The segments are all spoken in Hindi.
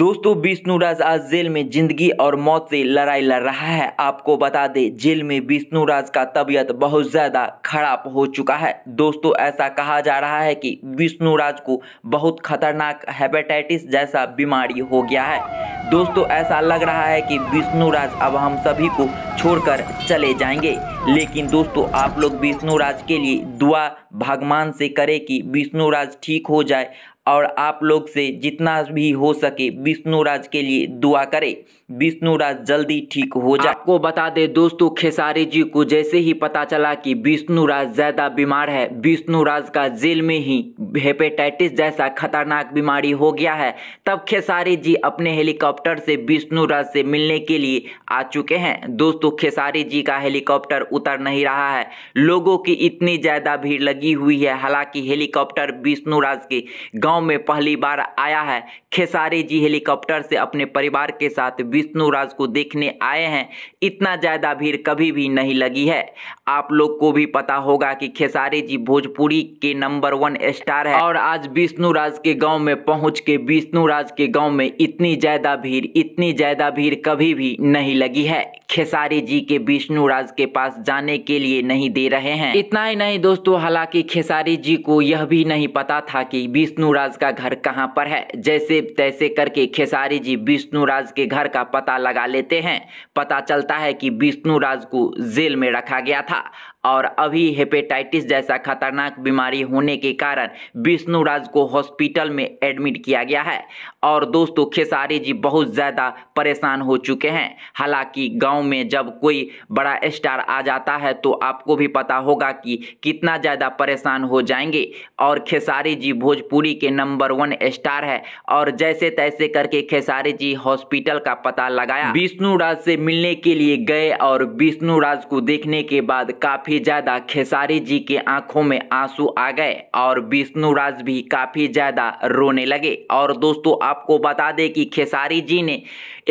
दोस्तों विष्णुराज आज जेल में जिंदगी और मौत से लड़ाई लड़ रहा है आपको बता दे जेल में विष्णुराज का तबीयत बहुत ज़्यादा खराब हो चुका है दोस्तों ऐसा कहा जा रहा है कि विष्णुराज को बहुत खतरनाक हेपेटाइटिस जैसा बीमारी हो गया है दोस्तों ऐसा लग रहा है कि विष्णुराज अब हम सभी को छोड़कर चले जाएंगे लेकिन दोस्तों आप लोग विष्णुराज के लिए दुआ भगवान से करें कि विष्णुराज ठीक हो जाए और आप लोग से जितना भी हो सके विष्णु राज के लिए दुआ करें विष्णु राज जल्दी ठीक हो जाए आपको बता दे दोस्तों खेसारी जी को जैसे ही पता चला कि विष्णु राज ज्यादा बीमार है विष्णु राज का जेल में ही हेपेटाइटिस जैसा खतरनाक बीमारी हो गया है तब खेसारी जी अपने हेलीकॉप्टर से विष्णु राज से मिलने के लिए आ चुके हैं दोस्तों खेसारी जी का हेलीकॉप्टर उतर नहीं रहा है लोगों की इतनी ज्यादा भीड़ लगी हुई है हालांकि हेलीकॉप्टर विष्णु राज के गाँव नौ में पहली बार आया है खेसारी जी हेलीकॉप्टर से अपने परिवार के साथ विष्णु राज को देखने आए हैं इतना ज़्यादा भीड़ कभी भी नहीं लगी है आप लोग को भी पता होगा कि खेसारी जी भोजपुरी के नंबर वन स्टार है और आज विष्णु राज के गाँव में पहुँच के विष्णु राज के गाँव में इतनी ज़्यादा भीड़ इतनी ज़्यादा भीड़ कभी भी नहीं लगी है खेसारी जी के विष्णु राज के पास जाने के लिए नहीं दे रहे हैं इतना ही नहीं दोस्तों हालांकि खेसारी जी को यह भी नहीं पता था कि विष्णु विष्णुराज का घर कहाँ पर है जैसे तैसे करके खेसारी जी विष्णुराज के घर का पता लगा लेते हैं पता चलता है कि विष्णुराज को जेल में रखा गया था और अभी हेपेटाइटिस जैसा खतरनाक बीमारी होने के कारण विष्णु राज को हॉस्पिटल में एडमिट किया गया है और दोस्तों खेसारी जी बहुत ज़्यादा परेशान हो चुके हैं हालांकि गांव में जब कोई बड़ा स्टार आ जाता है तो आपको भी पता होगा कि कितना ज़्यादा परेशान हो जाएंगे और खेसारी जी भोजपुरी के नंबर वन स्टार है और जैसे तैसे करके खेसारी जी हॉस्पिटल का पता लगाया विष्णु से मिलने के लिए गए और विष्णु राज को देखने के बाद काफ़ी काफ़ी ज़्यादा खेसारी जी के आंखों में आंसू आ गए और विष्णुराज भी काफ़ी ज़्यादा रोने लगे और दोस्तों आपको बता दें कि खेसारी जी ने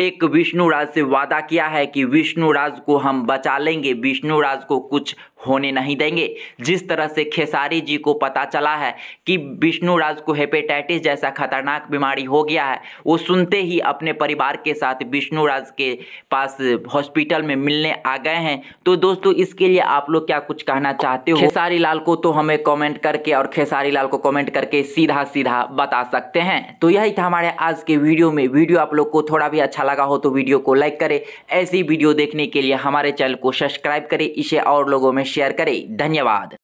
एक विष्णु राज से वादा किया है कि विष्णु राज को हम बचा लेंगे विष्णु राज को कुछ होने नहीं देंगे जिस तरह से खेसारी जी को पता चला है कि विष्णु राज को हेपेटाइटिस जैसा खतरनाक बीमारी हो गया है वो सुनते ही अपने परिवार के साथ विष्णु राज के पास हॉस्पिटल में मिलने आ गए हैं तो दोस्तों इसके लिए आप लोग क्या कुछ कहना चाहते हो खेसारी लाल को तो हमें कॉमेंट करके और खेसारी लाल को कॉमेंट करके सीधा सीधा बता सकते हैं तो यही था हमारे आज के वीडियो में वीडियो आप लोग को थोड़ा भी अच्छा अच्छा लगा हो तो वीडियो को लाइक करें ऐसी वीडियो देखने के लिए हमारे चैनल को सब्सक्राइब करें इसे और लोगों में शेयर करें धन्यवाद